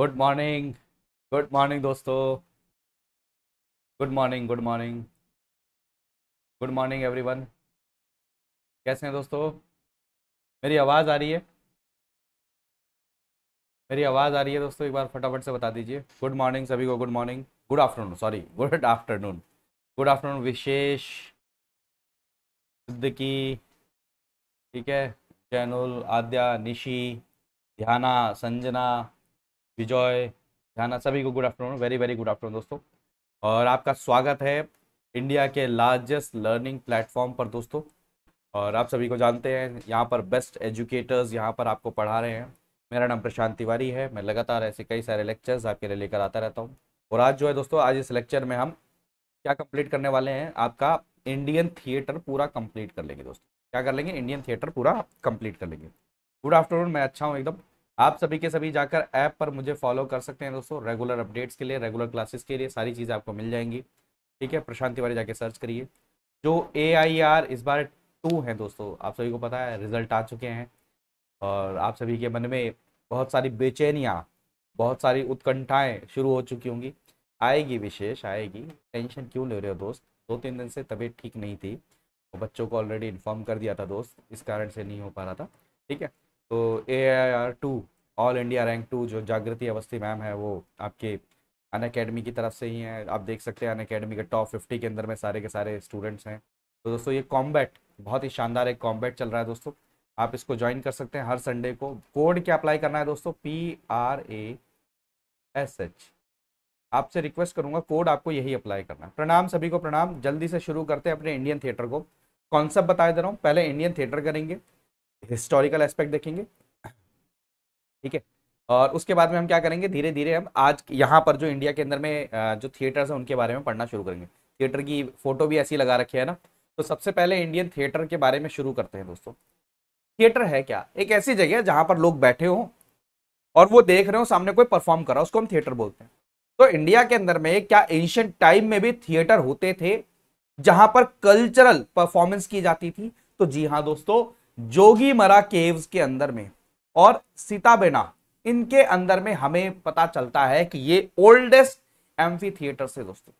good morning good morning दोस्तों good morning good morning good morning everyone कैसे हैं दोस्तों मेरी आवाज़ आ रही है मेरी आवाज़ आ रही है दोस्तों एक बार फटाफट से बता दीजिए गुड मॉर्निंग सभी को good morning good afternoon sorry good afternoon good afternoon Vishesh Siddiqui ठीक है चैनल आद्या निशी ध्याना संजना विजय झाना सभी को good afternoon very very good afternoon दोस्तों और आपका स्वागत है इंडिया के लार्जेस्ट लर्निंग प्लेटफॉर्म पर दोस्तों और आप सभी को जानते हैं यहाँ पर बेस्ट एजुकेटर्स यहाँ पर आपको पढ़ा रहे हैं मेरा नाम प्रशांत तिवारी है मैं लगातार ऐसे कई सारे लेक्चर्स आपके लिए लेकर आता रहता हूँ और आज जो है दोस्तों आज इस लेक्चर में हम क्या कंप्लीट करने वाले हैं आपका इंडियन थिएटर पूरा कंप्लीट कर लेंगे दोस्तों क्या कर लेंगे इंडियन थिएटर पूरा कंप्लीट कर लेंगे गुड आफ्टरनून मैं अच्छा हूँ एकदम आप सभी के सभी जाकर ऐप पर मुझे फॉलो कर सकते हैं दोस्तों रेगुलर अपडेट्स के लिए रेगुलर क्लासेस के लिए सारी चीज़ें आपको मिल जाएंगी ठीक है प्रशांत तिवारी जाके सर्च करिए जो ए आई आर इस बार टू हैं दोस्तों आप सभी को पता है रिजल्ट आ चुके हैं और आप सभी के मन में बहुत सारी बेचैनियाँ बहुत सारी उत्कंठाएँ शुरू हो चुकी होंगी आएगी विशेष आएगी टेंशन क्यों ले रहे हो दोस्त दो तीन दिन से तबीयत ठीक नहीं थी बच्चों को ऑलरेडी इन्फॉर्म कर दिया था दोस्त इस कारण से नहीं हो पा रहा था ठीक है तो A I R two all India rank two जो जागृति अवस्थी मैम है वो आपके अन अकेडमी की तरफ से ही हैं आप देख सकते हैं अन अकेडमी के टॉप फिफ्टी के अंदर में सारे के सारे स्टूडेंट्स हैं तो दोस्तों ये कॉम्बैट बहुत ही शानदार एक कॉम्बैट चल रहा है दोस्तों आप इसको ज्वाइन कर सकते हैं हर संडे को कोड क्या अप्लाई करना है दोस्तों P R A S H आपसे रिक्वेस्ट करूंगा कोड आपको यही अप्लाई करना है प्रणाम सभी को प्रणाम जल्दी से शुरू करते हैं अपने इंडियन थिएटर को कॉन्सेप्ट बता दे रहा हूँ पहले इंडियन थिएटर करेंगे हिस्टोरिकल एस्पेक्ट देखेंगे ठीक है और उसके बाद में हम क्या करेंगे धीरे धीरे हम आज यहाँ पर जो इंडिया के अंदर में जो थिएटर्स हैं उनके बारे में पढ़ना शुरू करेंगे थिएटर की फोटो भी ऐसी लगा रखी है ना तो सबसे पहले इंडियन थिएटर के बारे में शुरू करते हैं दोस्तों थिएटर है क्या एक ऐसी जगह जहाँ पर लोग बैठे हों और वो देख रहे हो सामने कोई परफॉर्म करा उसको हम थिएटर बोलते हैं तो इंडिया के अंदर में क्या एंशियंट टाइम में भी थिएटर होते थे जहां पर कल्चरल परफॉर्मेंस की जाती थी तो जी हाँ दोस्तों जोगीमरा केव्स के अंदर में और सीताबेना इनके अंदर में हमें पता चलता है कि ये ओल्डेस्ट एम्फी थिएटर दोस्तों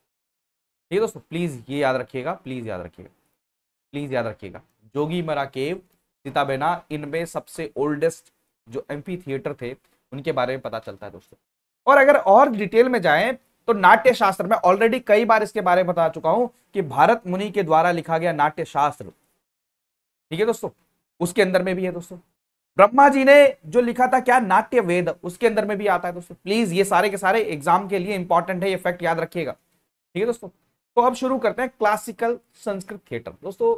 ये दोस्तों प्लीज ये याद रखिएगा प्लीज याद रखिएगा प्लीज याद रखिएगा जोगीमरा केव सीताबेना इनमें सबसे ओल्डेस्ट जो एम्फी थिएटर थे उनके बारे में पता चलता है दोस्तों और अगर और डिटेल में जाए तो नाट्य शास्त्र में ऑलरेडी कई बार इसके बारे में बता चुका हूं कि भारत मुनि के द्वारा लिखा गया नाट्य शास्त्र ठीक है दोस्तों उसके अंदर में भी है दोस्तों ब्रह्मा जी ने जो लिखा था क्या नाट्य वेद उसके अंदर में भी आता है दोस्तों प्लीज ये सारे के सारे एग्जाम के लिए इंपॉर्टेंट है ये फैक्ट याद रखिएगा ठीक है दोस्तों तो अब शुरू करते हैं क्लासिकल संस्कृत थिएटर दोस्तों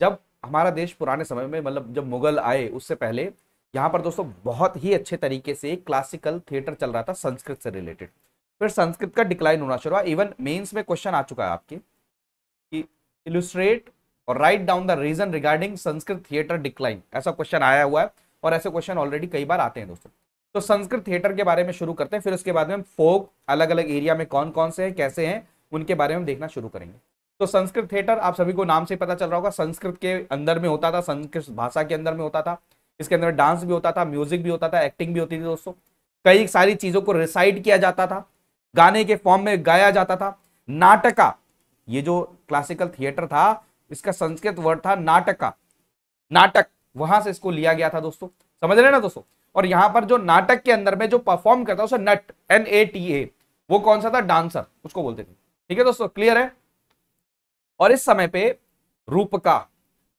जब हमारा देश पुराने समय में मतलब जब मुगल आए उससे पहले यहाँ पर दोस्तों बहुत ही अच्छे तरीके से क्लासिकल थिएटर चल रहा था संस्कृत से रिलेटेड फिर संस्कृत का डिक्लाइन होना शुरू हुआ इवन मेंस में क्वेश्चन आ चुका है आपके कि इलुस्ट्रेट और write down the reason regarding Sanskrit theatre decline ऐसा क्वेश्चन आया हुआ है और ऐसे क्वेश्चन ऑलरेडी कई बार आते हैं दोस्तों तो संस्कृत थिएटर के बारे में शुरू करते हैं फिर उसके बाद में फोक अलग अलग एरिया में कौन कौन से हैं कैसे हैं उनके बारे में देखना शुरू करेंगे तो संस्कृत थिएटर आप सभी को नाम से पता चल रहा होगा संस्कृत के अंदर में होता था संस्कृत भाषा के अंदर में होता था इसके अंदर डांस भी होता था म्यूजिक भी होता था एक्टिंग भी होती थी दोस्तों कई सारी चीजों को रिसाइड किया जाता था गाने के फॉर्म में गाया जाता था नाटका ये जो क्लासिकल थिएटर था इसका संस्कृत वर्ड था नाटका नाटक वहां से इसको लिया गया था दोस्तों समझ रहे ना दोस्तों और यहां पर जो नाटक के अंदर में जो परफॉर्म करता उसे not N A T A वो कौन सा था डांसर उसको बोलते थे ठीक है दोस्तों क्लियर है और इस समय पे रूप का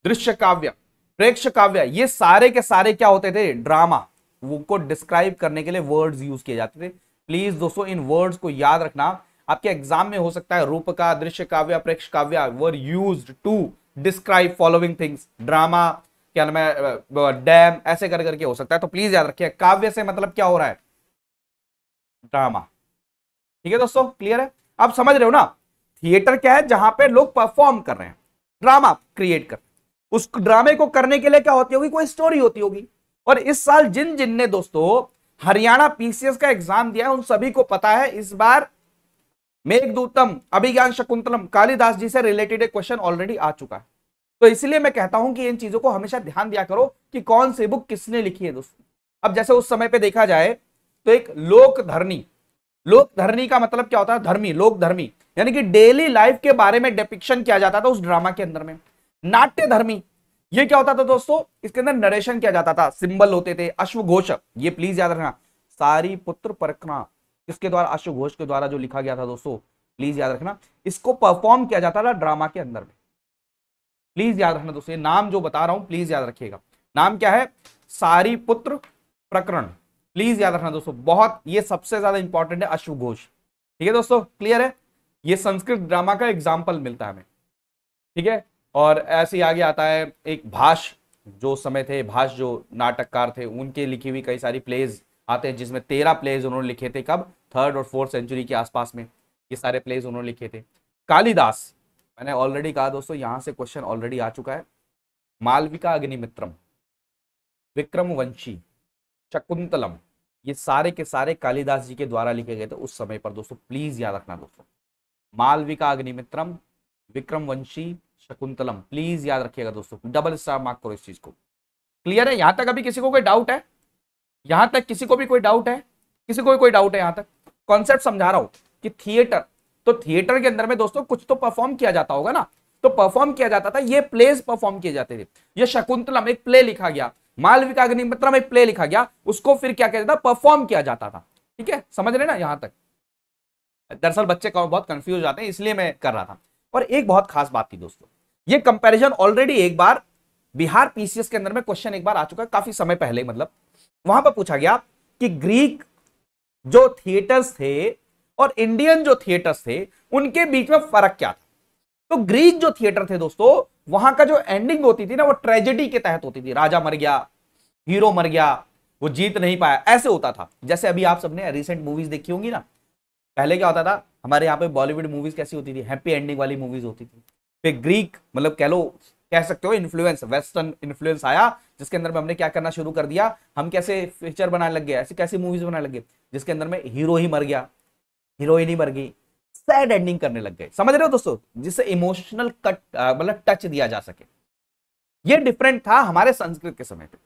दृश्य काव्य प्रेक्ष काव्य ये सारे के सारे क्या होते थे ड्रामा वो को डिस्क्राइब करने के लिए वर्ड्स यूज किए जाते थे प्लीज दोस्तों इन वर्ड्स को याद रखना आपके एग्जाम में हो सकता है रूप का दृश्य काव्य प्रेक्ष काव्य were used to describe following things drama क्या नाम है डैम ऐसे कर करके हो सकता है तो प्लीज याद रखिए काव्य से मतलब क्या हो रहा है ड्रामा ठीक है दोस्तों क्लियर है आप समझ रहे हो ना थिएटर क्या है जहां पे लोग परफॉर्म कर रहे हैं ड्रामा क्रिएट कर उस ड्रामे को करने के लिए क्या होती होगी कोई स्टोरी होती होगी और इस साल जिन जिन ने दोस्तों हरियाणा पीसीएस का एग्जाम दिया है उन सभी को पता है इस बार मेघदूतम अभिज्ञान शकुंतलम कालिदास जी से रिलेटेड एक क्वेश्चन ऑलरेडी आ चुका है तो इसलिए मैं कहता हूं कि इन चीजों को हमेशा ध्यान दिया करो कि कौन सी बुक किसने लिखी है दोस्तों अब जैसे उस समय पे देखा जाए तो एक लोक धरनी लोक धरनी का मतलब क्या होता है धर्मी लोक धर्मी यानी कि डेली लाइफ के बारे में डिपिक्शन किया जाता था उस ड्रामा के अंदर में नाट्य धर्मी ये क्या होता था दोस्तों इसके अंदर नरेशन किया जाता था सिंबल होते थे अश्वघोषक ये प्लीज याद रखना सारी पुत्र परखना किसके द्वारा अशोक घोष के द्वारा जो लिखा गया था दोस्तों प्लीज याद रखना इसको परफॉर्म किया जाता था ड्रामा के अंदर में प्लीज याद रखना दोस्तों नाम जो बता रहा हूं प्लीज याद रखिएगा नाम क्या है सारी पुत्र प्रकरण प्लीज याद रखना दोस्तों बहुत ये सबसे ज्यादा इंपॉर्टेंट है अशोक घोष ठीक है दोस्तों क्लियर है ये संस्कृत ड्रामा का एग्जाम्पल मिलता है हमें ठीक है और ऐसे ही आगे आता है एक भाष जो समय थे भाष जो नाटककार थे उनके लिखी हुई कई सारी प्लेज आते हैं जिसमें तेरह प्लेयर्स उन्होंने लिखे थे कब थर्ड और फोर्थ सेंचुरी के आसपास में ये सारे प्लेयर्स उन्होंने लिखे थे कालिदास मैंने ऑलरेडी कहा दोस्तों यहाँ से क्वेश्चन ऑलरेडी आ चुका है मालविका अग्निमित्रम विक्रम वंशी शकुंतलम ये सारे के सारे कालिदास जी के द्वारा लिखे गए थे उस समय पर दोस्तों प्लीज याद रखना दोस्तों Malavikagnimitram Vikramorvashiyam Shakuntalam please याद रखिएगा दोस्तों डबल स्टार मार्क करो इस चीज को क्लियर है यहां तक अभी किसी को कोई डाउट है यहां तक किसी को भी कोई डाउट है किसी को भी कोई डाउट है यहां तक कॉन्सेप्ट समझा रहा हूं कि थिएटर तो थिएटर के अंदर में दोस्तों कुछ तो परफॉर्म किया जाता होगा ना तो परफॉर्म किया जाता था ये प्लेस परफॉर्म किए जाते थे ये शकुंतलम एक प्ले लिखा गया मालविका अग्निमित्रम एक प्ले लिखा गया उसको फिर क्या किया जाता परफॉर्म किया जाता था ठीक है समझ रहे ना यहां तक दरअसल बच्चे बहुत कंफ्यूज हो जाते हैं इसलिए मैं कर रहा था और एक बहुत खास बात थी दोस्तों ये कंपैरिजन ऑलरेडी एक बार बिहार पीसीएस के अंदर में क्वेश्चन एक बार आ चुका है काफी समय पहले मतलब वहां पर पूछा गया कि ग्रीक जो थिएटर्स थे और इंडियन जो थिएटर्स थे उनके बीच में फर्क क्या था तो ग्रीक जो थिएटर थे दोस्तों वहां का जो एंडिंग होती थी ना वो ट्रेजेडी के तहत होती थी राजा मर गया हीरो मर गया वो जीत नहीं पाया ऐसे होता था जैसे अभी आप सबने रिसेंट मूवीज देखी होंगी ना पहले क्या होता था हमारे यहाँ पे बॉलीवुड मूवीज कैसी होती थी हैप्पी एंडिंग वाली मूवीज होती थी फिर ग्रीक मतलब कह लो कह सकते हो इन्फ्लुएंस वेस्टर्न इन्फ्लुएंस आया जिसके अंदर में हमने क्या करना शुरू कर दिया हम कैसे फीचर बनाने लग गए ऐसे कैसे मूवीज बनाने लग गए जिसके अंदर में हीरो ही मर गया हीरोइन ही मर गई सैड एंडिंग करने लग गए समझ रहे हो दोस्तों जिससे इमोशनल कट मतलब टच दिया जा सके ये डिफरेंट था हमारे संस्कृत के समय पे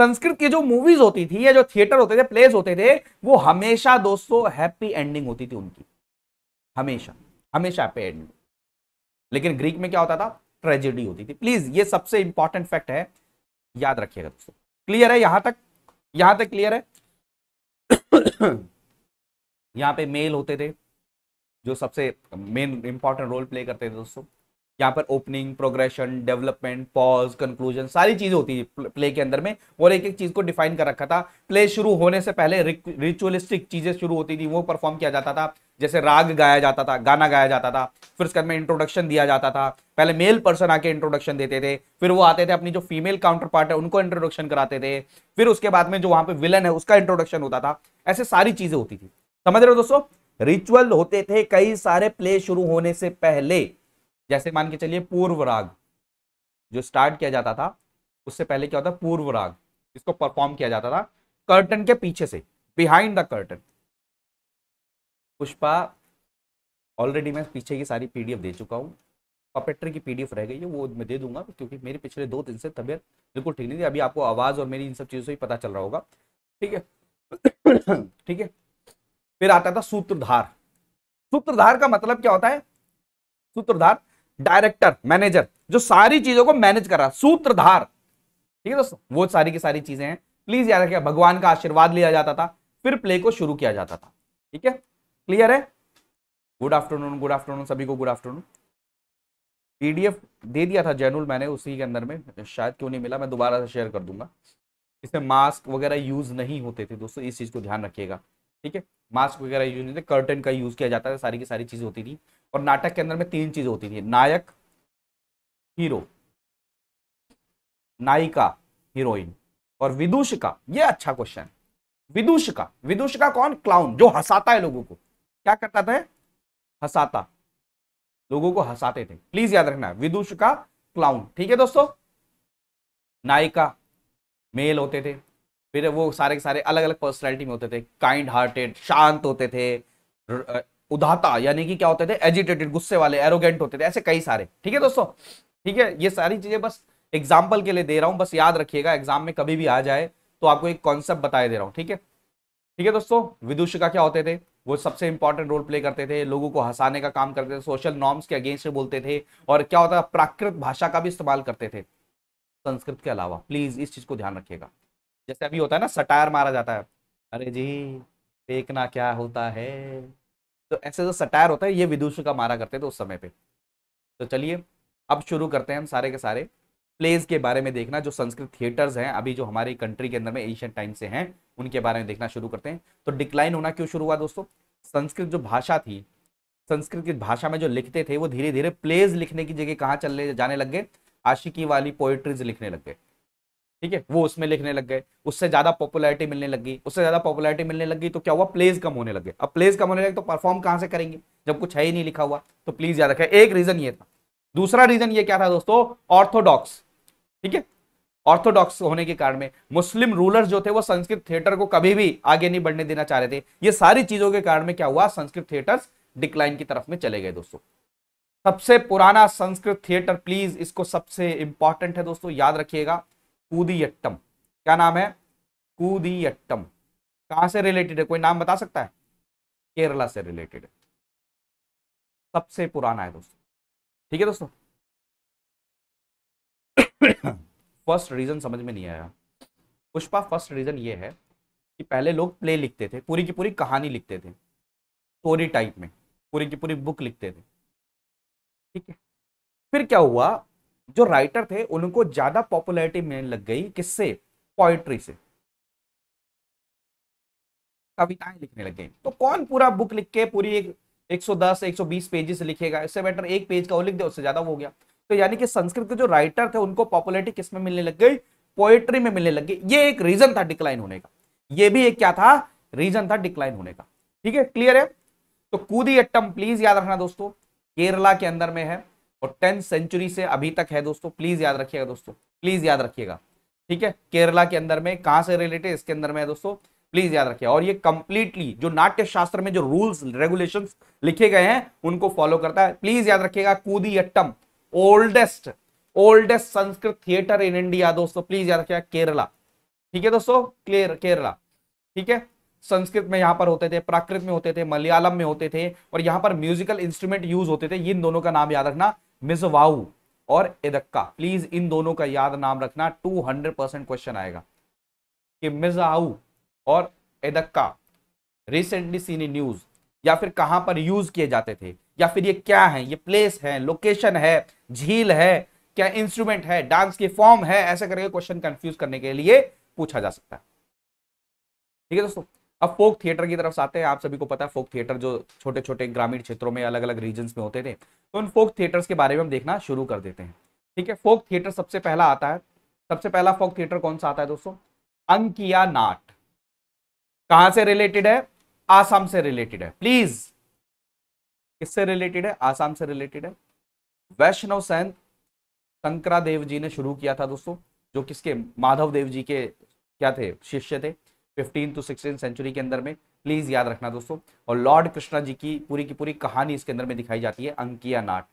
संस्कृत की जो मूवीज होती थी या जो थिएटर होते थे प्लेस होते थे वो हमेशा दोस्तों हैप्पी एंडिंग होती थी उनकी हमेशा हमेशा हैप्पी एंडिंग लेकिन ग्रीक में क्या होता था ट्रेजेडी होती थी प्लीज ये सबसे इंपॉर्टेंट फैक्ट है याद रखिएगा दोस्तों क्लियर है यहां तक यहां तक क्लियर है यहां पे मेल होते थे जो सबसे मेन इंपॉर्टेंट रोल प्ले करते थे दोस्तों यहाँ पर opening progression development pause conclusion सारी चीजें होती थी प्ले के अंदर में और एक एक चीज को डिफाइन कर रखा था प्ले शुरू होने से पहले रिचुअलिस्टिक चीजें शुरू होती थी वो परफॉर्म किया जाता था जैसे राग गाया जाता था गाना गाया जाता था फिर उसके बाद में इंट्रोडक्शन दिया जाता था पहले मेल पर्सन आके इंट्रोडक्शन देते थे फिर वो आते थे अपनी जो फीमेल काउंटर पार्ट है उनको इंट्रोडक्शन कराते थे फिर उसके बाद में जो वहां पे विलन है उसका इंट्रोडक्शन होता था ऐसे सारी चीजें होती थी समझ रहे हो दोस्तों रिचुअल होते थे कई सारे प्ले शुरू होने से पहले जैसे मान के चलिए पूर्व राग जो स्टार्ट किया जाता था उससे पहले क्या होता है पूर्व राग इसको परफॉर्म किया जाता था कर्टन के पीछे से behind the curtain Pushpa already मैं पीछे की सारी पीडीएफ दे चुका हूँ पपेटर की पीडीएफ रह गई है वो मैं दे दूंगा क्योंकि मेरी पिछले दो दिन से तबियत बिल्कुल ठीक नहीं थी अभी आपको आवाज़ और मेरी इन सब चीज़ों से ही पता चल रहा होगा ठीक है ठीक है फिर आता था सूत्रधार सूत्रधार का मतलब क्या होता है सूत्रधार डायरेक्टर मैनेजर जो सारी चीजों को मैनेज कर रहा सूत्रधार ठीक है दोस्तों वो सारी की सारी चीजें हैं प्लीज याद रखिए भगवान का आशीर्वाद लिया जाता था फिर प्ले को शुरू किया जाता था ठीक है क्लियर है गुड आफ्टरनून गुड आफ्टरनून सभी को गुड आफ्टरनून पीडीएफ दे दिया था जैनुल मैंने उसी के अंदर में शायद क्यों नहीं मिला मैं दोबारा से शेयर कर दूंगा इसमें मास्क वगैरह यूज नहीं होते थे दोस्तों इस चीज को ध्यान रखिएगा ठीक है मास्क वगैरह यूज नहीं थे कर्टन का यूज किया जाता था सारी की सारी चीजें होती थी और नाटक के अंदर में तीन चीज होती थी नायक हीरो नायिका हीरोइन और विदुषिका ये अच्छा क्वेश्चन विदुषिका विदुषिका कौन क्लाउन जो हंसाता है लोगों को क्या करता था हंसाता लोगों को हंसाते थे प्लीज याद रखना विदुषिका क्लाउन ठीक है दोस्तों नायिका मेल होते थे फिर वो सारे के सारे अलग अलग पर्सनैलिटी में होते थे काइंड हार्टेड शांत होते थे उदाता यानी कि क्या होते थे एजिटेटेड गुस्से वाले एरोगेंट होते थे ऐसे कई सारे ठीक है दोस्तों ठीक है ये सारी चीजें बस एग्जाम्पल के लिए दे रहा हूँ बस याद रखिएगा एग्जाम में कभी भी आ जाए तो आपको एक कॉन्सेप्ट बताया दे रहा हूँ ठीक है ठीक है दोस्तों विदुषिका क्या होते थे वो सबसे इंपॉर्टेंट रोल प्ले करते थे लोगों को हंसाने का काम करते थे सोशल नॉर्म्स के अगेंस्ट बोलते थे और क्या होता है प्राकृत भाषा का भी इस्तेमाल करते थे संस्कृत के अलावा प्लीज इस चीज को ध्यान रखिएगा जैसे अभी होता है ना सटायर मारा जाता है अरे जी फेंकना क्या होता है तो ऐसे जो सटायर होता है ये विदुष का मारा करते थे उस समय पे तो चलिए अब शुरू करते हैं हम सारे के सारे प्लेज के बारे में देखना जो संस्कृत थिएटर्स हैं अभी जो हमारी कंट्री के अंदर में एशियन टाइम से हैं उनके बारे में देखना शुरू करते हैं तो डिक्लाइन होना क्यों शुरू हुआ दोस्तों संस्कृत जो भाषा थी संस्कृत की भाषा में जो लिखते थे वो धीरे धीरे प्लेज लिखने की जगह कहाँ चलने जाने लग गए आशिकी वाली पोएट्रीज लिखने लग गए ठीक है वो उसमें लिखने लग गए उससे ज्यादा पॉपुलैरिटी मिलने लगी उससे ज्यादा पॉपुलैरिटी मिलने लगी तो क्या हुआ प्लेज कम होने लगे अब प्लेज कम होने लगे तो परफॉर्म कहाँ से करेंगे जब कुछ है ही नहीं लिखा हुआ तो प्लीज याद रखें एक रीजन ये था दूसरा रीजन ये क्या था दोस्तों ऑर्थोडॉक्स ठीक है ऑर्थोडॉक्स होने के कारण में मुस्लिम रूलर्स जो थे वो संस्कृत थिएटर को कभी भी आगे नहीं बढ़ने देना चाह रहे थे ये सारी चीजों के कारण में क्या हुआ संस्कृत थिएटर्स डिक्लाइन की तरफ में चले गए दोस्तों सबसे पुराना संस्कृत थिएटर प्लीज इसको सबसे इंपॉर्टेंट है दोस्तों याद रखिएगा कूदियट्टम क्या नाम है कूदियट्टम कहां से रिलेटेड है कोई नाम बता सकता है केरला से रिलेटेड सबसे पुराना है दोस्तों ठीक है दोस्तों फर्स्ट रीजन समझ में नहीं आया पुष्पा फर्स्ट रीजन ये है कि पहले लोग प्ले लिखते थे पूरी की पूरी कहानी लिखते थे स्टोरी टाइप में पूरी की पूरी बुक लिखते थे ठीक है फिर क्या हुआ जो राइटर थे उनको ज्यादा पॉपुलैरिटी मिलने लग गई किससे पोइट्री से कविताएं लिखने लग गई तो कौन पूरा बुक लिख के पूरी एक 110 120 पेजेस लिखेगा इससे बेटर एक पेज का वो लिख दे उससे ज्यादा हो गया तो यानी कि संस्कृत के जो राइटर थे उनको पॉपुलैरिटी किसमें मिलने लग गई पोएट्री में मिलने लग गई ये एक रीजन था डिक्लाइन होने का ये भी एक क्या था रीजन था डिक्लाइन होने का ठीक है क्लियर है तो कूदी अट्टम प्लीज याद रखना दोस्तों केरला के अंदर में है और टेंथ सेंचुरी से अभी तक है दोस्तों प्लीज याद रखिएगा दोस्तों प्लीज याद रखिएगा ठीक है केरला के अंदर में कहाँ से रिलेटेड इसके अंदर में है दोस्तों प्लीज याद रखिए और ये कंप्लीटली जो नाट्य शास्त्र में जो रूल्स रेगुलेशन लिखे गए हैं उनको फॉलो करता है प्लीज याद रखिएगा Kutiyattam oldest oldest Sanskrit theatre in India दोस्तों प्लीज याद रखिएगा केरला ठीक है दोस्तों क्लियर केरला ठीक है संस्कृत में यहां पर होते थे प्राकृत में होते थे मलयालम में होते थे और यहां पर म्यूजिकल इंस्ट्रूमेंट यूज होते थे इन दोनों का नाम याद रखना मिजवाऊ और इरक्का प्लीज इन दोनों का याद नाम रखना 200 परसेंट क्वेश्चन आएगा कि मिजाऊ और Idakka recently seen in news या फिर कहां पर यूज किए जाते थे या फिर ये क्या है ये प्लेस है लोकेशन है झील है क्या इंस्ट्रूमेंट है डांस की फॉर्म है ऐसे करके क्वेश्चन कंफ्यूज करने के लिए पूछा जा सकता है ठीक है दोस्तों अब फोक थिएटर की तरफ से आते हैं आप सभी को पता है फोक थिएटर जो छोटे छोटे ग्रामीण क्षेत्रों में अलग अलग रीजन में होते थे तो उन फोक थिएटर्स के बारे में हम देखना शुरू कर देते हैं ठीक है फोक थिएटर सबसे पहला आता है सबसे पहला फोक थिएटर कौन सा आता है दोस्तों अंकिया नाट कहां से रिलेटेड है आसाम से रिलेटेड है प्लीज किससे रिलेटेड है आसाम से रिलेटेड है वैष्णव सैन शंकरादेव जी ने शुरू किया था दोस्तों जो किसके माधव देव जी के क्या थे शिष्य थे फिफ्टीन टू सिक्सटीन सेंचुरी के अंदर में प्लीज़ याद रखना दोस्तों और लॉर्ड कृष्णा जी की पूरी की पूरी कहानी इसके अंदर में दिखाई जाती है अंकिया नाट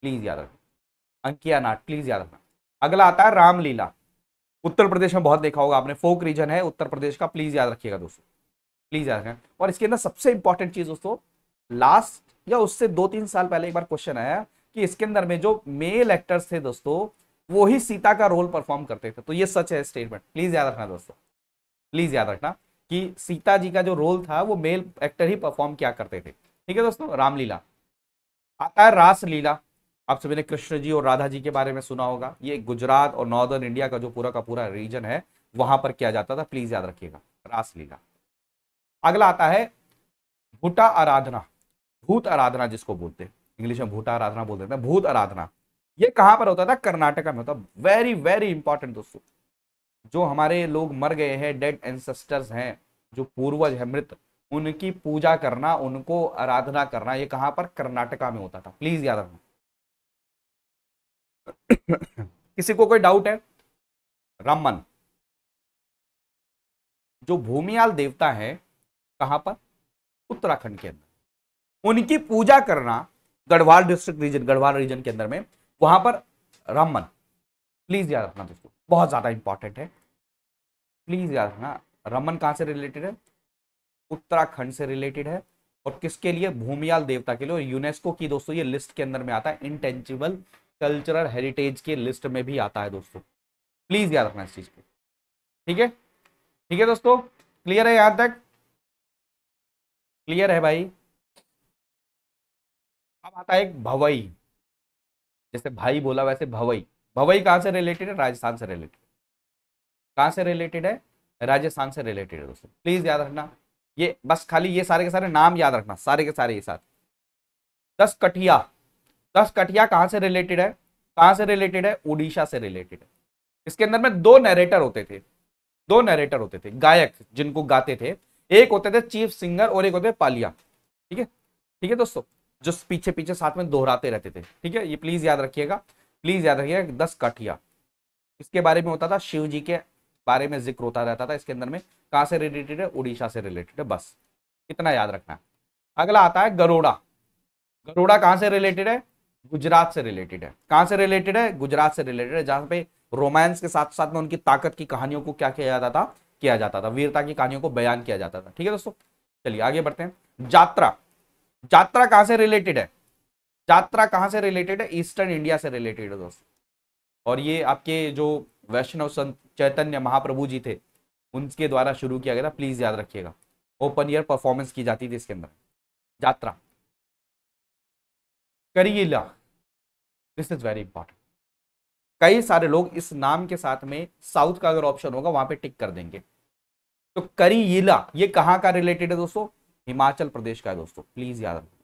प्लीज़ याद रखना अंकिया नाट प्लीज़ याद रखना अगला आता है रामलीला उत्तर प्रदेश में बहुत देखा होगा आपने फोक रीजन है उत्तर प्रदेश का प्लीज़ याद रखिएगा दोस्तों प्लीज़ याद रखना और इसके अंदर सबसे इंपॉर्टेंट चीज़ दोस्तों लास्ट या उससे दो तीन साल पहले एक बार क्वेश्चन आया कि इसके अंदर में जो मेल एक्टर्स थे दोस्तों वो ही सीता का रोल परफॉर्म करते थे तो ये सच है स्टेटमेंट प्लीज़ याद रखना दोस्तों प्लीज याद रखना कि सीता जी का जो रोल था वो मेल एक्टर ही परफॉर्म किया करते थे ठीक है दोस्तों रामलीला आता है रासलीला आप सभी ने कृष्ण जी और राधा जी के बारे में सुना होगा ये गुजरात और नॉर्दर्न इंडिया का जो पूरा का पूरा रीजन है वहां पर किया जाता था प्लीज याद रखिएगा रासलीला अगला आता है भूटा आराधना भूत आराधना जिसको बोलते हैं इंग्लिश में भूटा आराधना बोल देते हैं भूत आराधना ये कहां पर होता था कर्नाटका में होता वेरी वेरी इंपॉर्टेंट दोस्तों जो हमारे लोग मर गए हैं डेड एंसेस्टर्स हैं जो पूर्वज है मृत उनकी पूजा करना उनको आराधना करना ये कहाँ पर कर्नाटका में होता था प्लीज याद रखना किसी को कोई डाउट है रमन जो भूमियाल देवता है कहां पर उत्तराखंड के अंदर उनकी पूजा करना Garhwal district region Garhwal region के अंदर में वहां पर रमन प्लीज याद रखना दोस्तों बहुत ज़्यादा इंपॉर्टेंट है प्लीज़ याद रखना रमन कहाँ से रिलेटेड है उत्तराखंड से रिलेटेड है और किसके लिए भूमियाल देवता के लिए और यूनेस्को की दोस्तों ये लिस्ट के अंदर में आता है इंटेंजिबल कल्चरल हेरिटेज के लिस्ट में भी आता है दोस्तों प्लीज़ याद रखना इस चीज़ को ठीक है ठीक है दोस्तों क्लियर है यहाँ तक क्लियर है भाई अब आता है एक भवई जैसे भाई बोला वैसे भवई भवई कहाँ से रिलेटेड है राजस्थान से रिलेटेड कहाँ से रिलेटेड है राजस्थान से रिलेटेड है दोस्तों प्लीज याद रखना ये बस खाली ये सारे के सारे नाम याद रखना सारे के सारे ये साथ दस कठिया दस कठिया कहाँ से रिलेटेड है कहाँ से रिलेटेड है उड़ीसा से रिलेटेड है इसके अंदर में दो नरेटर होते थे दो नरेटर होते थे गायक जिनको गाते थे एक होते थे चीफ सिंगर और एक होते थे पालिया ठीक है ठीक है दोस्तों जो पीछे पीछे साथ में दोहराते रहते थे ठीक है ये प्लीज याद रखिएगा प्लीज़ याद रखिएगा दस काठिया इसके बारे में होता था शिव जी के बारे में जिक्र होता रहता था इसके अंदर में कहाँ से रिलेटेड है उड़ीसा से रिलेटेड है बस इतना याद रखना है अगला आता है गरोड़ा गरोड़ा कहाँ से रिलेटेड है गुजरात से रिलेटेड है कहाँ से रिलेटेड है गुजरात से रिलेटेड है जहाँ पे रोमांस के साथ साथ में उनकी ताकत की कहानियों को क्या किया जाता था किया जाता था वीरता की कहानियों को बयान किया जाता था ठीक है दोस्तों चलिए आगे बढ़ते हैं जात्रा जात्रा कहाँ से रिलेटेड है जात्रा कहाँ से रिलेटेड है ईस्टर्न इंडिया से रिलेटेड है दोस्तों और ये आपके जो वैष्णव संत चैतन्य महाप्रभु जी थे उनके द्वारा शुरू किया गया था प्लीज याद रखिएगा ओपन ईयर परफॉर्मेंस की जाती थी इसके अंदर यात्रा Karila this is very important कई सारे लोग इस नाम के साथ में साउथ का अगर ऑप्शन होगा वहां पे टिक कर देंगे तो करीला ये कहाँ का रिलेटेड है दोस्तों हिमाचल प्रदेश का है दोस्तों प्लीज याद रखो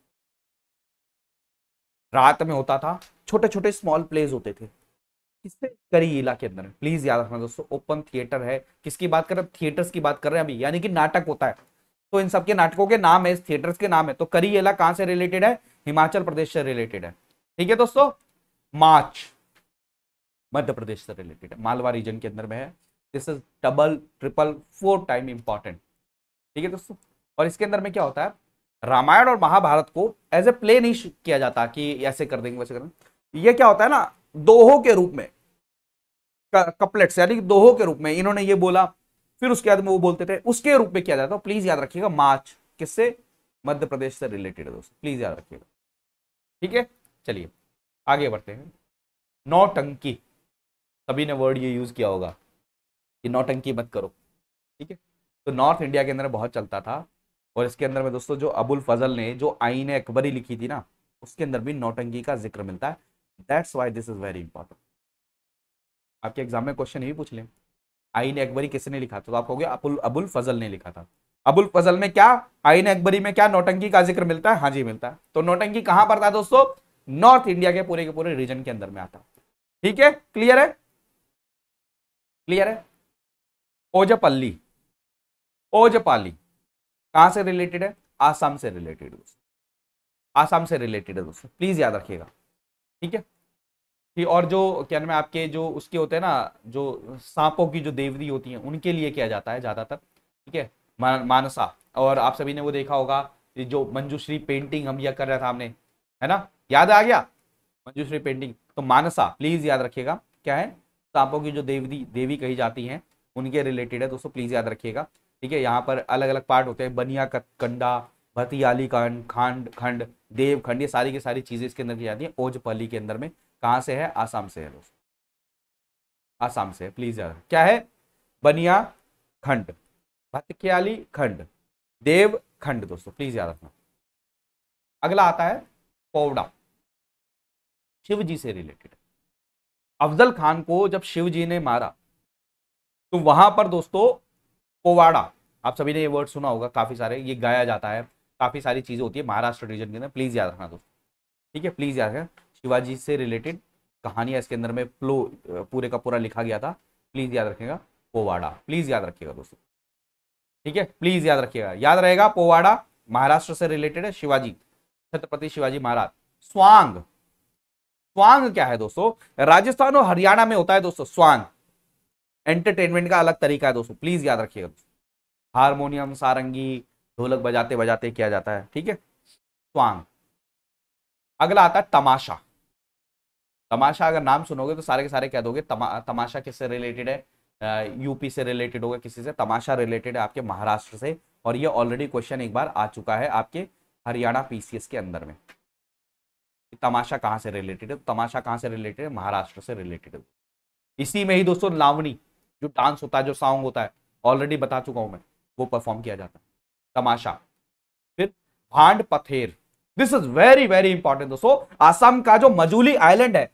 रात में होता था छोटे छोटे स्मॉल प्लेज होते थे किससे करीला के अंदर प्लीज याद रखना दोस्तों ओपन थिएटर है किसकी बात कर रहे हैं थिएटर्स की बात कर रहे हैं अभी यानी कि नाटक होता है तो इन सबके नाटकों के नाम है थिएटर्स के नाम है तो करीला कहां से रिलेटेड है हिमाचल प्रदेश से रिलेटेड है ठीक है दोस्तों मार्च मध्य प्रदेश से रिलेटेड है मालवा रीजन के अंदर में है this is double triple four time important ठीक है दोस्तों और इसके अंदर में क्या होता है रामायण और महाभारत को एज ए प्ले नहीं किया जाता कि ऐसे कर देंगे वैसे कर देंगे ये क्या होता है ना दोहो के रूप में कपलेट्स यानी दोहो के रूप में इन्होंने ये बोला फिर उसके बाद में वो बोलते थे उसके रूप में किया जाता है प्लीज तो याद रखिएगा मार्च किससे मध्य प्रदेश से रिलेटेड है दोस्तों प्लीज याद रखिएगा ठीक है चलिए आगे बढ़ते हैं नौ टंकी सभी ने वर्ड ये यूज किया होगा कि नौ टंकी मत करो ठीक है तो नॉर्थ इंडिया के अंदर बहुत चलता था और इसके अंदर में दोस्तों जो अबुल फजल ने जो आईने अकबरी लिखी थी ना उसके अंदर भी नौटंगी का जिक्र मिलता है that's why this is very important आपके एग्जाम में क्वेश्चन ये पूछ लें आइन अकबरी किसने लिखा था तो आप कहोगे अबुल अबुल फजल ने लिखा था अबुल फजल में क्या आईने अकबरी में क्या नौटंकी का जिक्र मिलता है हाँ जी मिलता है तो नौटंकी कहां पर था दोस्तों नॉर्थ इंडिया के पूरे के पूरे रीजन के अंदर में आता ठीक है क्लियर है क्लियर है ओजपल्ली ओजपाली कहाँ से रिलेटेड है आसाम से रिलेटेड दोस्तों आसाम से रिलेटेड है दोस्तों प्लीज़ याद रखिएगा ठीक है ठीक और जो क्या नाम है आपके जो उसके होते हैं ना जो सांपों की जो देवरी होती हैं उनके लिए किया जाता है ज़्यादातर ठीक है मानसा और आप सभी ने वो देखा होगा जो मंजूश्री पेंटिंग हम यह कर रहा था हमने है ना याद आ गया मंजूश्री पेंटिंग तो मानसा प्लीज़ याद रखिएगा क्या है सांपों की जो देवी देवी कही जाती हैं उनके रिलेटेड है दोस्तों प्लीज़ याद रखिएगा ठीक है यहाँ पर अलग अलग पार्ट होते हैं बनिया कंडा भतियाली खंड खांड खंड देव खंड ये सारी की सारी चीज़ें इसके अंदर की जाती है ओजपली के अंदर में कहाँ से है आसाम से है दोस्तों आसाम से है प्लीज यार क्या है बनिया खंड भतकियाली खंड देव खंड दोस्तों प्लीज याद रखना अगला आता है पौड़ा शिव जी से रिलेटेड अफजल खान को जब शिव जी ने मारा तो वहां पर दोस्तों पोवाड़ा आप सभी ने ये वर्ड सुना होगा काफ़ी सारे ये गाया जाता है काफ़ी सारी चीज़ें होती है महाराष्ट्र रीजन के अंदर प्लीज़ याद रखना दोस्तों ठीक है प्लीज़ याद रखना शिवाजी से रिलेटेड कहानियाँ इसके अंदर में प्लो पूरे का पूरा लिखा गया था प्लीज़ याद रखेगा पोवाड़ा प्लीज़ याद रखिएगा दोस्तों ठीक है प्लीज़ याद रखिएगा याद रहेगा पोवाड़ा महाराष्ट्र से रिलेटेड है शिवाजी छत्रपति शिवाजी महाराज स्वांग स्वांग क्या है दोस्तों राजस्थान और हरियाणा में होता है दोस्तों स्वांग एंटरटेनमेंट का अलग तरीका है दोस्तों प्लीज याद रखिएगा हारमोनियम सारंगी ढोलक बजाते बजाते किया जाता है ठीक है स्वांग अगला आता है तमाशा तमाशा अगर नाम सुनोगे तो सारे के सारे कह दोगे तमा, तमाशा किससे रिलेटेड है यूपी से रिलेटेड होगा किसी से तमाशा रिलेटेड है आपके महाराष्ट्र से और ये ऑलरेडी क्वेश्चन एक बार आ चुका है आपके हरियाणा पीसीएस के अंदर में तमाशा कहाँ से रिलेटेड है तो तमाशा कहाँ से रिलेटेड है महाराष्ट्र से रिलेटेड है इसी में ही दोस्तों लावणी जो डांस होता है जो सॉन्ग होता है ऑलरेडी बता चुका हूँ मैं वो परफॉर्म किया जाता है तमाशा फिर Bhand Pather this is very very important दोस्तों आसाम का जो मजूली आइलैंड है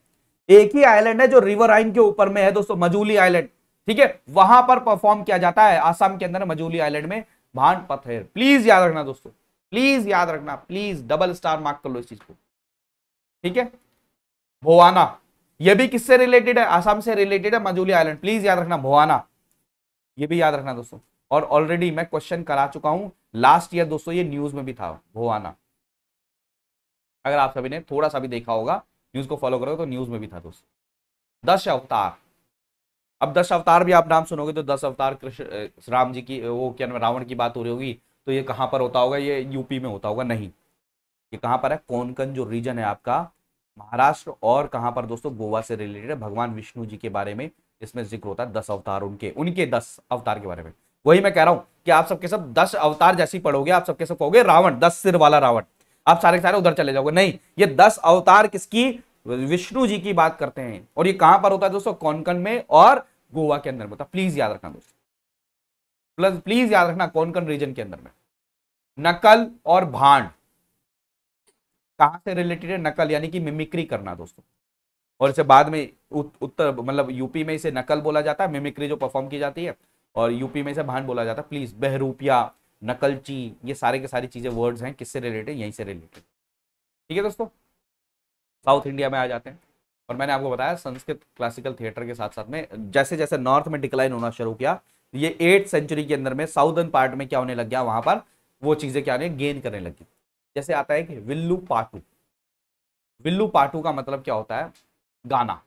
एक ही आइलैंड है जो रिवर आइन के ऊपर में है दोस्तों मजूली आइलैंड ठीक है वहां पर परफॉर्म किया जाता है आसाम के अंदर मजूली आइलैंड में भांड पथेर प्लीज याद रखना दोस्तों प्लीज याद रखना प्लीज डबल स्टार मार्क कर लो इस चीज को ठीक है भोवाना यह भी किससे रिलेटेड है आसाम से रिलेटेड है मजूली आइलैंड प्लीज याद रखना भोवाना यह भी याद रखना दोस्तों और ऑलरेडी मैं क्वेश्चन करा चुका हूं लास्ट ईयर दोस्तों ये न्यूज में भी था भोआना अगर आप सभी ने थोड़ा सा भी देखा होगा न्यूज को फॉलो करोगे तो न्यूज में भी था दोस्तों दश अवतार अब दश अवतार भी आप नाम सुनोगे तो दस अवतार कृष्ण राम जी की वो क्या नाम रावण की बात हो रही होगी तो ये कहां पर होता होगा ये यूपी में होता होगा नहीं ये कहां पर है कौनकन जो रीजन है आपका महाराष्ट्र और कहां पर दोस्तों गोवा से रिलेटेड भगवान विष्णु जी के बारे में इसमें जिक्र होता है दस अवतार उनके उनके दस अवतार के बारे में वही मैं कह रहा हूँ कि आप सबके सब दस अवतार जैसी पढ़ोगे आप सबके सब कहोगे रावण दस सिर वाला रावण आप सारे सारे उधर चले जाओगे नहीं ये दस अवतार किसकी विष्णु जी की बात करते हैं और ये कहां पर होता है दोस्तों कौनकन में और गोवा के अंदर में होता है प्लीज याद रखना दोस्तों प्लस प्लीज याद रखना कौनकन रीजन के अंदर में नकल और भांड कहां से रिलेटेड है नकल यानी कि मिमिक्री करना दोस्तों और इसे बाद में उत्तर मतलब यूपी में इसे नकल बोला जाता है मिमिक्री जो परफॉर्म की जाती है और यूपी में इसे भान बोला जाता है प्लीज बहरूपिया नकलची ये सारे के सारी चीज़ें वर्ड्स हैं किससे रिलेटेड यहीं से रिलेटेड ठीक है दोस्तों साउथ इंडिया में आ जाते हैं और मैंने आपको बताया संस्कृत क्लासिकल थिएटर के साथ साथ में जैसे जैसे नॉर्थ में डिक्लाइन होना शुरू किया ये एट सेंचुरी के अंदर में साउदर्न पार्ट में क्या होने लग गया वहां पर वो चीजें क्या गेन करने लग गई जैसे आता है कि विल्लू पाटू विल्लू पाटू का मतलब क्या होता है गाना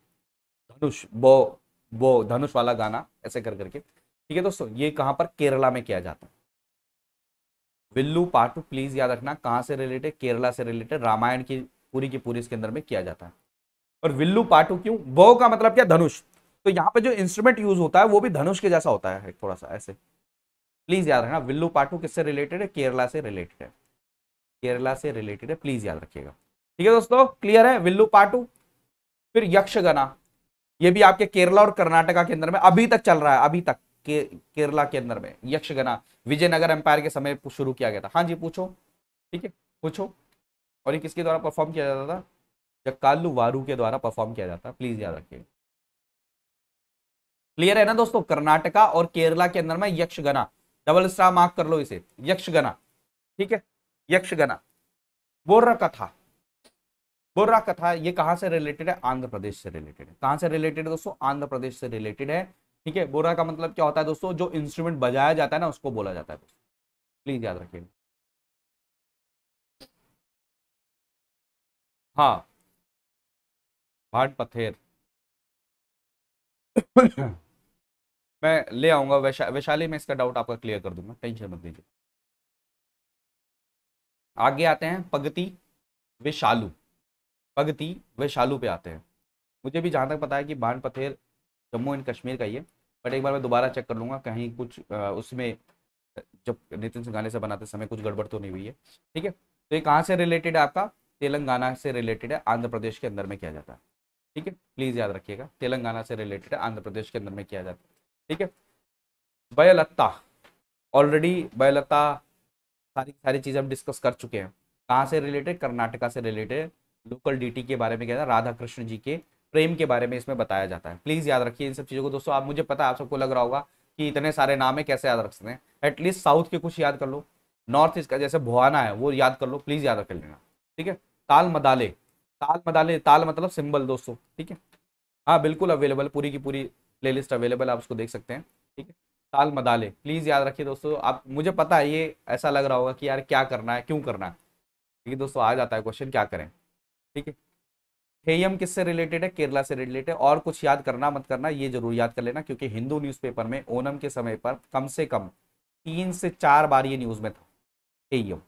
धनुष बो बो धनुष वाला गाना ऐसे कर करके ठीक है दोस्तों ये कहां पर केरला में किया जाता है विल्लू पाटू प्लीज याद रखना कहां से रिलेटेड केरला से रिलेटेड रामायण की पूरी की पूरी इसके अंदर में किया जाता है और विल्लू पाटू क्यों बो का मतलब क्या धनुष तो यहाँ पे जो इंस्ट्रूमेंट यूज होता है वो भी धनुष के जैसा होता है थोड़ा सा ऐसे प्लीज याद रखना विल्लू पाटू किससे रिलेटेड है केरला से रिलेटेड है केरला से रिलेटेड है प्लीज याद रखिएगा ठीक है दोस्तों क्लियर है विल्लू पाटू फिर यक्षगना ये भी आपके केरला और कर्नाटका के अंदर में अभी तक चल रहा है अभी तक के, केरला के अंदर में यक्षगना विजयनगर एम्पायर के समय शुरू किया गया था हाँ जी पूछो ठीक है पूछो और ये किसके द्वारा परफॉर्म किया जाता था जक्कालू वारू के द्वारा परफॉर्म किया जाता है प्लीज याद रखिए क्लियर है ना दोस्तों कर्नाटका और केरला के अंदर में यक्षगना डबल स्टार मार्क कर लो इसे यक्षगना ठीक है यक्षगना बोर्रा कथा बोर्रा कथा ये कहां से रिलेटेड है आंध्र प्रदेश से रिलेटेड है कहां से रिलेटेड है दोस्तों आंध्र प्रदेश से रिलेटेड है ठीक है बोरा का मतलब क्या होता है दोस्तों जो इंस्ट्रूमेंट बजाया जाता है ना उसको बोला जाता है प्लीज याद रखिए हाँ भाट पथेर मैं ले आऊंगा वैशा वैशाली में इसका डाउट आपका क्लियर कर दूंगा टेंशन मत लीजिए आगे आते हैं पगति वैशालू पगति वैशालू पे आते हैं मुझे भी जहां तक पता है कि बाण पथेर जम्मू एंड कश्मीर का ये बट एक बार मैं दोबारा चेक कर लूँगा कहीं कुछ उसमें जब नितिन सिंह गाने से बनाते समय कुछ गड़बड़ तो नहीं हुई है ठीक है तो ये कहाँ से रिलेटेड है आपका तेलंगाना से रिलेटेड है आंध्र प्रदेश के अंदर में किया जाता है ठीक है प्लीज़ याद रखिएगा तेलंगाना से रिलेटेड आंध्र प्रदेश के अंदर में किया जाता है ठीक है बयलत्ता ऑलरेडी बयालत्ता सारी सारी चीजें हम डिस्कस कर चुके हैं कहाँ से रिलेटेड कर्नाटका से रिलेटेड लोकल डीटी के बारे में क्या था राधा कृष्ण जी के प्रेम के बारे में इसमें बताया जाता है प्लीज़ याद रखिए इन सब चीज़ों को दोस्तों आप मुझे पता आप सबको लग रहा होगा कि इतने सारे नाम है कैसे याद रख सकते हैं एटलीस्ट साउथ के कुछ याद कर लो नॉर्थ ईस्ट का जैसे भुआना है वो याद कर लो प्लीज़ याद रख लेना ठीक है ताल मदाले ताल मदाले ताल मतलब सिंबल दोस्तों ठीक है हाँ बिल्कुल अवेलेबल पूरी की पूरी प्लेलिस्ट अवेलेबल आप उसको देख सकते हैं ठीक है ताल मदाले प्लीज़ याद रखिए दोस्तों आप मुझे पता है ये ऐसा लग रहा होगा कि यार क्या करना है क्यों करना है ठीक है दोस्तों आ जाता है क्वेश्चन क्या करें ठीक है हेयम किससे रिलेटेड है केरला से रिलेटेड है और कुछ याद करना मत करना ये जरूर याद कर लेना क्योंकि हिंदू न्यूज़पेपर में ओनम के समय पर कम से कम तीन से चार बार ये न्यूज़ में था हेयम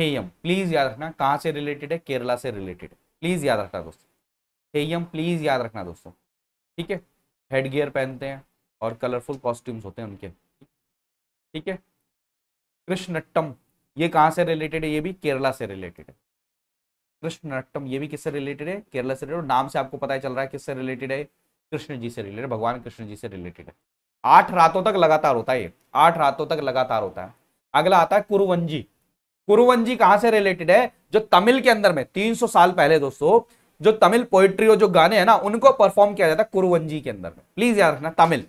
हेयम प्लीज़ याद रखना कहाँ से रिलेटेड है केरला से रिलेटेड प्लीज़ याद रखना दोस्तों हेयम प्लीज़ याद रखना दोस्तों ठीक है हेड गियर पहनते हैं और कलरफुल कॉस्ट्यूम्स होते हैं उनके ठीक है कृष्णट्टम ये कहाँ से रिलेटेड है ये भी केरला से रिलेटेड है कृष्ण नट्टम ये भी किससे रिलेटेड है केरला से रिलेटेड नाम से आपको पता ही चल रहा है किससे रिलेटेड है कृष्ण जी से रिलेटेड भगवान कृष्ण जी से रिलेटेड है आठ रातों तक लगातार होता है ये आठ रातों तक लगातार होता है अगला आता है कुरुवंजी कुरुवंजी कहाँ से रिलेटेड है जो तमिल के अंदर में सौ साल पहले दोस्तों जो तमिल पोइट्री और जो गाने हैं ना उनको परफॉर्म किया जाता है कुरुवंजी के अंदर में प्लीज याद रखना तमिल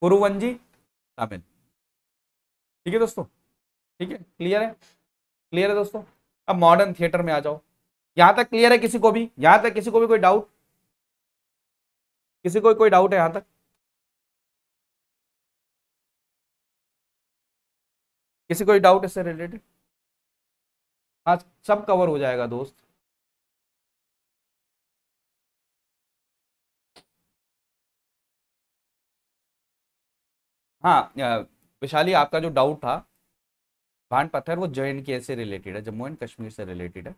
कुरुवंजी तमिल ठीक है दोस्तों ठीक है क्लियर है क्लियर है दोस्तों अब मॉडर्न थिएटर में आ जाओ यहां तक क्लियर है किसी को भी यहां तक किसी को भी कोई डाउट किसी को कोई डाउट है यहां तक किसी को डाउट इससे रिलेटेड आज सब कवर हो जाएगा दोस्त हाँ विशाली आपका जो डाउट था भान पत्थर वो जे एंड के से रिलेटेड है जम्मू एंड कश्मीर से रिलेटेड है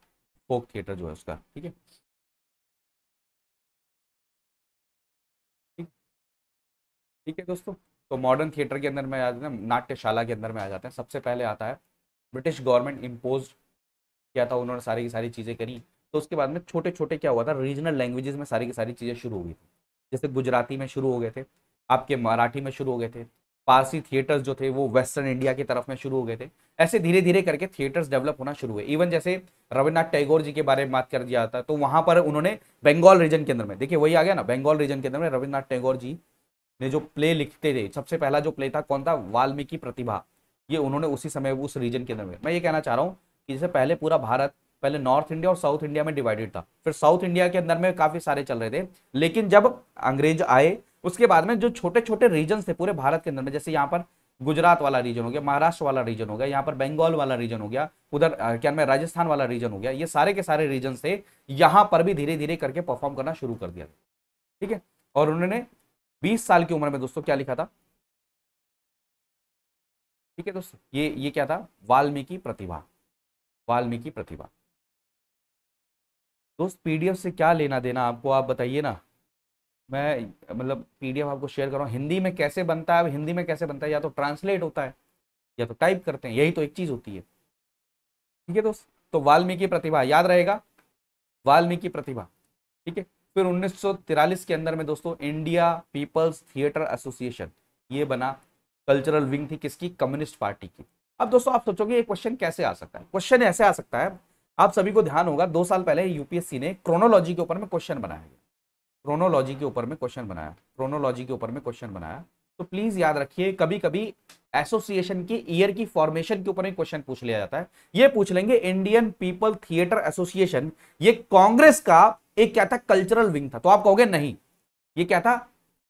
फोक थिएटर जो है उसका ठीक है ठीक है दोस्तों तो मॉडर्न थिएटर के अंदर में आ जाते हैं नाट्यशाला के अंदर में आ जाते हैं सबसे पहले आता है ब्रिटिश गवर्नमेंट इम्पोज किया था उन्होंने सारी की सारी चीज़ें करी तो उसके बाद में छोटे छोटे क्या हुआ था रीजनल लैंग्वेजेस में सारी की सारी चीज़ें शुरू हो गई थी जैसे गुजराती में शुरू हो गए थे आपके मराठी में शुरू हो गए थे पारसी थिएटर्स जो थे वो वेस्टर्न इंडिया की तरफ में शुरू हो गए थे ऐसे धीरे धीरे करके थिएटर्स डेवलप होना शुरू हुए इवन जैसे रविन्द्रनाथ टैगोर जी के बारे में बात कर दिया था तो वहां पर उन्होंने बंगाल रीजन के अंदर में देखिए वही आ गया ना बंगाल रीजन के अंदर में रविन्द्रनाथ टैगोर जी ने जो प्ले लिखते थे सबसे पहला जो प्ले था कौन था वाल्मीकि प्रतिभा ये उन्होंने उसी समय उस रीजन के अंदर में मैं ये कहना चाह रहा हूँ कि जैसे पहले पूरा भारत पहले नॉर्थ इंडिया और साउथ इंडिया में डिवाइडेड था फिर साउथ इंडिया के अंदर में काफी सारे चल रहे थे लेकिन जब अंग्रेज आए उसके बाद में जो छोटे छोटे रीजन थे पूरे भारत के अंदर में जैसे यहाँ पर गुजरात वाला रीजन हो गया महाराष्ट्र वाला रीजन हो गया यहाँ पर बंगाल वाला रीजन हो गया उधर क्या नाम है राजस्थान वाला रीजन हो गया ये सारे के सारे रीजन थे यहाँ पर भी धीरे धीरे करके परफॉर्म करना शुरू कर दिया ठीक है और उन्होंने बीस साल की उम्र में दोस्तों क्या लिखा था ठीक है दोस्तों ये ये क्या था वाल्मीकि प्रतिभा वाल्मीकि प्रतिभा दोस्त पीडीएफ से क्या लेना देना आपको आप बताइए ना मैं मतलब पीडीएफ आपको शेयर कर रहा हूँ हिंदी में कैसे बनता है अब हिंदी में कैसे बनता है या तो ट्रांसलेट होता है या तो टाइप करते हैं यही तो एक चीज़ होती है ठीक है दोस्त तो वाल्मीकि प्रतिभा याद रहेगा वाल्मीकि प्रतिभा ठीक है फिर उन्नीस के अंदर में दोस्तों इंडिया पीपल्स थिएटर एसोसिएशन ये बना कल्चरल विंग थी किसकी कम्युनिस्ट पार्टी की अब दोस्तों आप सोचोगे ये क्वेश्चन कैसे आ सकता है क्वेश्चन ऐसे आ सकता है आप सभी को ध्यान होगा दो साल पहले यूपीएससी ने क्रोनोलॉजी के ऊपर में क्वेश्चन बनाया क्रोनोलॉजी के ऊपर में क्वेश्चन बनाया क्रोनोलॉजी के ऊपर में क्वेश्चन बनाया तो प्लीज याद रखिए कभी कभी एसोसिएशन के ईयर की फॉर्मेशन के ऊपर क्वेश्चन पूछ लिया जाता है ये पूछ लेंगे इंडियन पीपल थिएटर एसोसिएशन ये कांग्रेस का एक क्या था कल्चरल विंग था तो आप कहोगे नहीं ये क्या था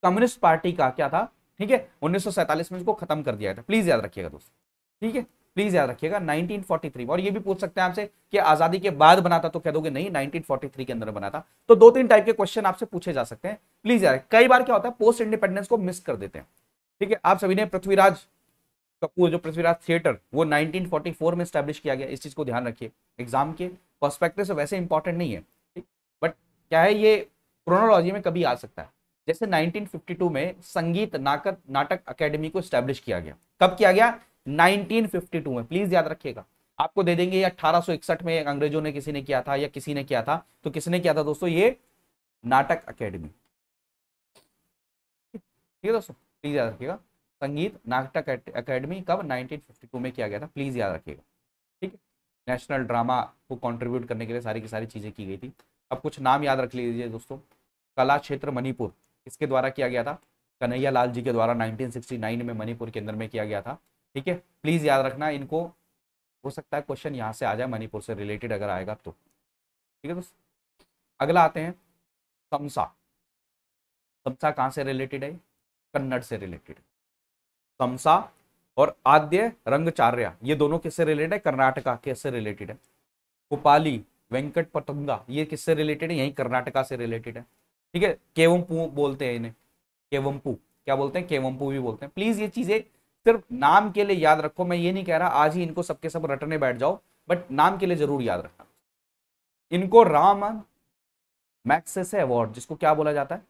कम्युनिस्ट पार्टी का क्या था ठीक है उन्नीस में इसको खत्म कर दिया था प्लीज याद रखिएगा दोस्तों ठीक है प्लीज याद रखिएगा 1943 और ये भी पूछ सकते हैं आपसे कि आजादी के बाद बना था तो कह दोगे नहीं 1943 के अंदर बना था तो दो तीन टाइप के क्वेश्चन आपसे पूछे जा सकते हैं प्लीज याद कई बार क्या होता है पोस्ट इंडिपेंडेंस को मिस कर देते हैं ठीक है आप सभी ने पृथ्वीराज कपूर जो पृथ्वीराज थिएटर वो नाइनटीन में स्टैब्लिश किया गया इस चीज को ध्यान रखिए एग्जाम के पर्स्पेक्टिव से वैसे इंपॉर्टेंट नहीं है बट क्या है ये क्रोनोलॉजी में कभी आ सकता है जैसे 1952 में संगीत नाटक नाटक अकेडमी को स्टैब्लिश किया गया कब किया गया 1952 में प्लीज याद रखिएगा आपको दे देंगे अठारह में अंग्रेजों ने किसी ने किया था या किसी ने किया था तो किसने किया था दोस्तों ये नाटक अकेडमी ठीक है दोस्तों प्लीज याद रखिएगा संगीत नाटक अकेडमी कब 1952 में किया गया था प्लीज याद रखिएगा ठीक है नेशनल ड्रामा को कंट्रीब्यूट करने के लिए सारी की सारी चीजें की गई थी अब कुछ नाम याद रख लीजिए दोस्तों कला क्षेत्र मणिपुर इसके द्वारा किया गया था कन्हैया लाल जी के द्वारा 1969 में मणिपुर के अंदर में किया गया था ठीक है प्लीज़ याद रखना इनको हो सकता है क्वेश्चन यहाँ से आ जाए मणिपुर से रिलेटेड अगर आएगा तो ठीक है दोस्त अगला आते हैं तमसा तमसा कहाँ से रिलेटेड है कन्नड़ से रिलेटेड तमसा और आद्य रंगचार्य ये दोनों किससे रिलेटेड है कर्नाटका किससे रिलेटेड है कुपाली वेंकट पतंगा ये किससे रिलेटेड है यही कर्नाटका से रिलेटेड है ठीक है केवम्पू बोलते हैं इन्हें केवम्पू क्या बोलते हैं केवम्पू भी बोलते हैं प्लीज ये चीजें सिर्फ नाम के लिए याद रखो मैं ये नहीं कह रहा आज ही इनको सबके सब रटने बैठ जाओ बट नाम के लिए जरूर याद रखना इनको राम मैक्सेस अवार्ड जिसको क्या बोला जाता है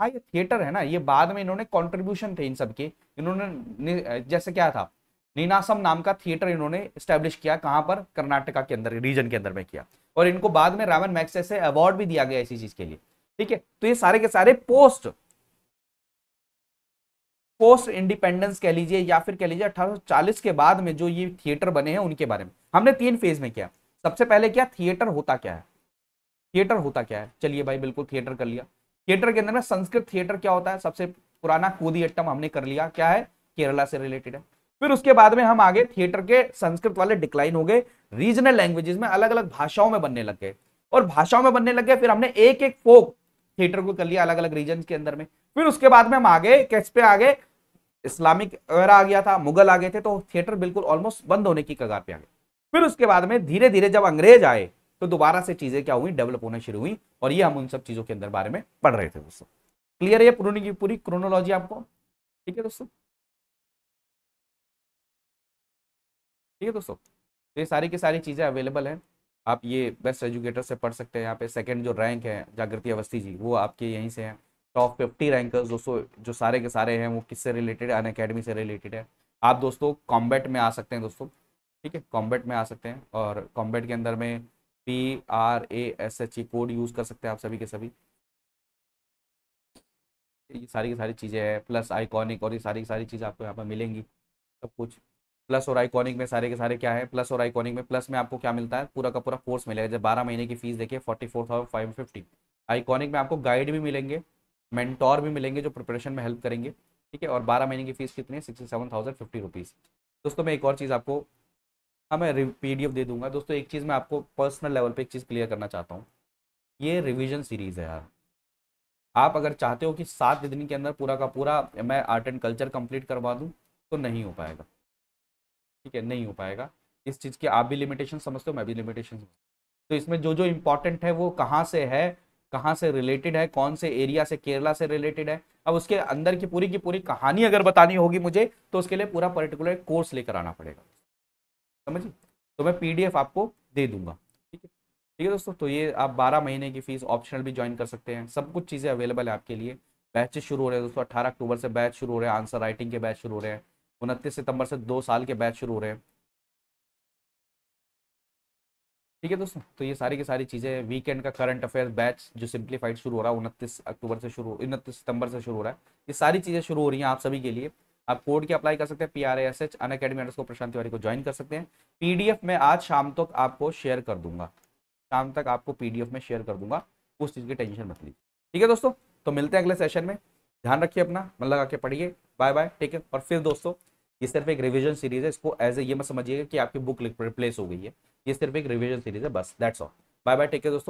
हाँ ये थिएटर है ना ये बाद में इन्होंने कंट्रीब्यूशन थे इन सबके इन्होंने जैसे क्या था नीनासम नाम का थिएटर इन्होंने स्टैब्लिश किया कहां पर कर्नाटका के अंदर रीजन के अंदर में किया और इनको बाद में रामन मैक्सेस अवार्ड भी दिया गया इसी चीज के लिए ठीक है तो ये सारे के सारे पोस्ट पोस्ट इंडिपेंडेंस कह लीजिए या फिर कह लीजिए 1840 के बाद में जो ये थिएटर बने हैं उनके बारे में हमने तीन फेज में किया सबसे पहले क्या थिएटर होता क्या है थिएटर होता क्या है चलिए भाई बिल्कुल थिएटर कर लिया थिएटर के अंदर में संस्कृत थिएटर क्या होता है सबसे पुराना कोदियट्टम हमने कर लिया क्या है केरला से रिलेटेड है फिर उसके बाद में हम आगे थिएटर के संस्कृत वाले डिक्लाइन हो गए रीजनल लैंग्वेजेस में अलग अलग भाषाओं में बनने लग गए और भाषाओं में बनने लग गए फिर हमने एक एक फोक थिएटर को कर लिया अलग अलग रीजन के अंदर में फिर उसके बाद में हम आगे कैसपे आगे इस्लामिक वगैरह आ गया था मुगल आ गए थे तो थिएटर बिल्कुल ऑलमोस्ट बंद होने की कगार पे आ गए फिर उसके बाद में धीरे धीरे जब अंग्रेज आए तो दोबारा से चीजें क्या हुई डेवलप होना शुरू हुई और ये हम उन सब चीजों के अंदर बारे में पढ़ रहे थे दोस्तों क्लियर है पूरी की पूरी क्रोनोलॉजी आपको ठीक है दोस्तों ठीक है दोस्तों तो ये सारी की सारी चीज़ें अवेलेबल हैं आप ये बेस्ट एजुकेटर से पढ़ सकते हैं यहाँ पे सेकंड जो रैंक है जागृति अवस्थी जी वो आपके यहीं से हैं टॉप फिफ्टी रैंकर्स दोस्तों जो सारे के सारे हैं वो किससे रिलेटेड अन अकेडमी से रिलेटेड है आप दोस्तों कॉम्बैट में आ सकते हैं दोस्तों ठीक है कॉम्बैट में आ सकते हैं और कॉम्बैट के अंदर में P R A S H E code use कर सकते हैं आप सभी के सभी ये सारी की सारी चीज़ें हैं प्लस आइकॉनिक और ये सारी की सारी चीज़ें आपको यहाँ पर मिलेंगी सब कुछ प्लस और आइकॉनिक में सारे के सारे क्या है प्लस और आइकॉनिक में प्लस में आपको क्या मिलता है पूरा का पूरा कोर्स मिलेगा जब बारह महीने की फीस देखिए forty four thousand five fifty iconic में आपको गाइड भी मिलेंगे मेंटोर भी मिलेंगे जो प्रिपरेशन में हेल्प करेंगे ठीक है और बारह महीने की फीस कितनी है sixty seven thousand fifty rupees दोस्तों मैं एक और चीज़ आपको हाँ मैं पी डी एफ दे दूंगा दोस्तों एक चीज़ मैं आपको पर्सनल लेवल पे एक चीज़ क्लियर करना चाहता हूँ ये रिविजन सीरीज़ है यार आप अगर चाहते हो कि सात दिन के अंदर पूरा का पूरा मैं आर्ट एंड कल्चर कम्प्लीट करवा दूँ तो नहीं हो पाएगा ठीक है नहीं हो पाएगा इस चीज़ की आप भी लिमिटेशन समझते हो मैं भी लिमिटेशन तो इसमें जो जो इम्पोर्टेंट है वो कहाँ से है कहाँ से रिलेटेड है कौन से एरिया से केरला से रिलेटेड है अब उसके अंदर की पूरी की पूरी कहानी अगर बतानी होगी मुझे तो उसके लिए पूरा पर्टिकुलर कोर्स लेकर आना पड़ेगा समझिए तो मैं पीडीएफ आपको दे दूंगा ठीक है ठीक है दोस्तों तो ये आप बारह महीने की फीस ऑप्शनल भी ज्वाइन कर सकते हैं सब कुछ चीज़ें अवेलेबल है आपके लिए बैचेस शुरू हो रहे हैं दोस्तों अट्ठारह अक्टूबर से बैच शुरू हो रहे हैं आंसर राइटिंग के बैच शुरू हो रहे हैं उनतीस सितंबर से दो साल के बैच शुरू हो रहे हैं ठीक है दोस्तों तो ये सारी की सारी चीज़ें वीकेंड का करंट अफेयर बैच जो सिंप्लीफाइड शुरू हो रहा है उनतीस अक्टूबर से शुरू उनतीस सितंबर से शुरू हो रहा है ये सारी चीज़ें शुरू हो रही हैं आप सभी के लिए आप कोड की अप्लाई कर सकते हैं P R S H Unacademy को प्रशांत तिवारी को ज्वाइन कर सकते हैं पीडीएफ में आज शाम तक आपको शेयर कर दूंगा शाम तक आपको पीडीएफ में शेयर कर दूंगा उस चीज़ की टेंशन मत लीजिए ठीक है दोस्तों तो मिलते हैं अगले सेशन में ध्यान रखिए अपना मन लगा के पढ़िए बाय बाय ठीक है और फिर दोस्तों ये सिर्फ एक रिविजन सीरीज है इसको एज ए ये मत समझिएगा कि आपकी बुक रिप्लेस हो गई है ये सिर्फ एक रिविजन सीरीज है बस that's all bye bye take care दोस्तों